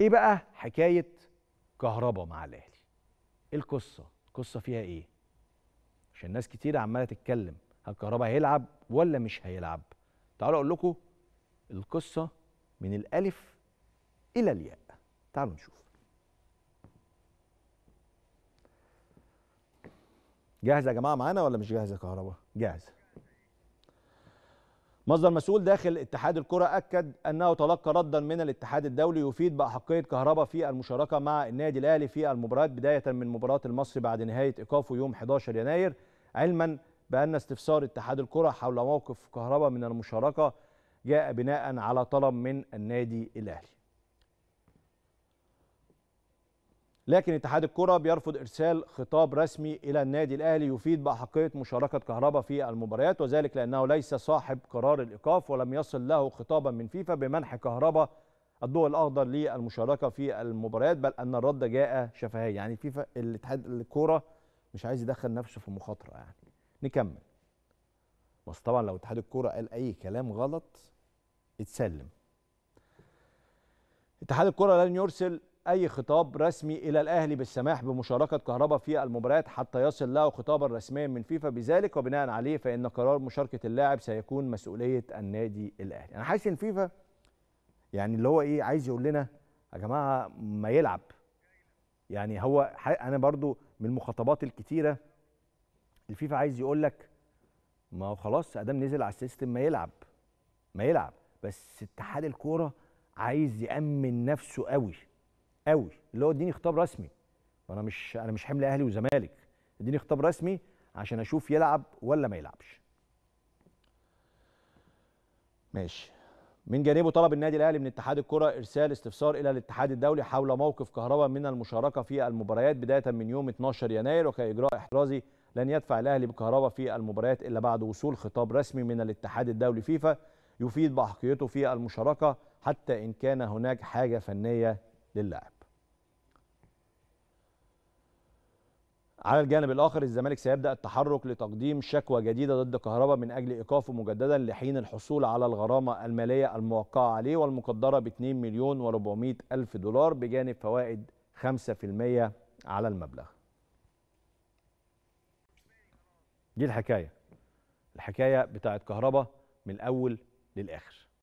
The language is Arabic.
ايه بقى حكايه كهربا مع الاهلي ايه القصه القصه فيها ايه عشان ناس كتير عماله تتكلم هل كهربا هيلعب ولا مش هيلعب تعالوا اقول لكم القصه من الالف الى الياء تعالوا نشوف جاهزه يا جماعه معانا ولا مش جاهزه كهربا جاهزه مصدر مسؤول داخل اتحاد الكرة أكد أنه تلقى ردا من الاتحاد الدولي يفيد بأحقية كهربا في المشاركة مع النادي الأهلي في المباريات بداية من مباراة المصري بعد نهاية إيقافه يوم 11 يناير علما بأن استفسار اتحاد الكرة حول موقف كهربا من المشاركة جاء بناء على طلب من النادي الأهلي لكن اتحاد الكرة بيرفض إرسال خطاب رسمي إلى النادي الأهلي يفيد بأحقية مشاركة كهربا في المباريات وذلك لأنه ليس صاحب قرار الإيقاف ولم يصل له خطابا من فيفا بمنح كهربا الضوء الأخضر للمشاركة في المباريات بل أن الرد جاء شفهيا يعني فيفا الاتحاد الكرة مش عايز يدخل نفسه في مخاطرة يعني نكمل بس طبعا لو اتحاد الكرة قال أي كلام غلط اتسلم اتحاد الكرة لن يرسل اي خطاب رسمي الى الاهلي بالسماح بمشاركه كهربا في المباريات حتى يصل له خطابا رسميا من فيفا بذلك وبناء عليه فان قرار مشاركه اللاعب سيكون مسؤوليه النادي الاهلي انا حاسس ان فيفا يعني اللي هو ايه عايز يقول لنا يا جماعه ما يلعب يعني هو انا برضو من المخاطبات الكتيره الفيفا عايز يقول لك ما هو خلاص ادم نزل على السيستم ما يلعب ما يلعب بس اتحاد الكوره عايز يامن نفسه قوي قوي اللي هو اديني خطاب رسمي انا مش انا مش حمل اهلي وزمالك اديني خطاب رسمي عشان اشوف يلعب ولا ما يلعبش ماشي من جانبه طلب النادي الاهلي من اتحاد الكره ارسال استفسار الى الاتحاد الدولي حول موقف كهربا من المشاركه في المباريات بدايه من يوم 12 يناير وكاجراء احترازي لن يدفع الاهلي بكهربا في المباريات الا بعد وصول خطاب رسمي من الاتحاد الدولي فيفا يفيد باحقيته في المشاركه حتى ان كان هناك حاجه فنيه للاعب على الجانب الاخر الزمالك سيبدا التحرك لتقديم شكوى جديده ضد كهربا من اجل ايقافه مجددا لحين الحصول على الغرامه الماليه الموقعه عليه والمقدره ب 2 مليون و400 الف دولار بجانب فوائد 5% على المبلغ. دي الحكايه. الحكايه بتاعت كهربا من الاول للاخر.